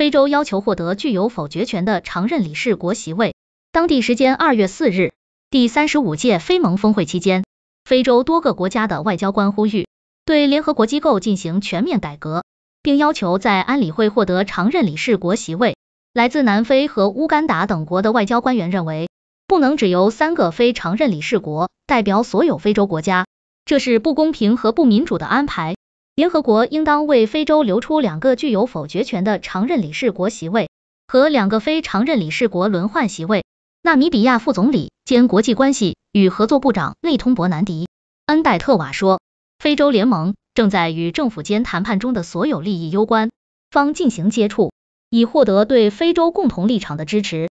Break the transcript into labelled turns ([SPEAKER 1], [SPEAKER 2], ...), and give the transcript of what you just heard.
[SPEAKER 1] 非洲要求获得具有否决权的常任理事国席位。当地时间二月四日，第三十五届非盟峰会期间，非洲多个国家的外交官呼吁对联合国机构进行全面改革，并要求在安理会获得常任理事国席位。来自南非和乌干达等国的外交官员认为，不能只由三个非常任理事国代表所有非洲国家，这是不公平和不民主的安排。联合国应当为非洲留出两个具有否决权的常任理事国席位和两个非常任理事国轮换席位。纳米比亚副总理兼国际关系与合作部长内通博南迪恩代特瓦说，非洲联盟正在与政府间谈判中的所有利益攸关方进行接触，以获得对非洲共同立场的支持。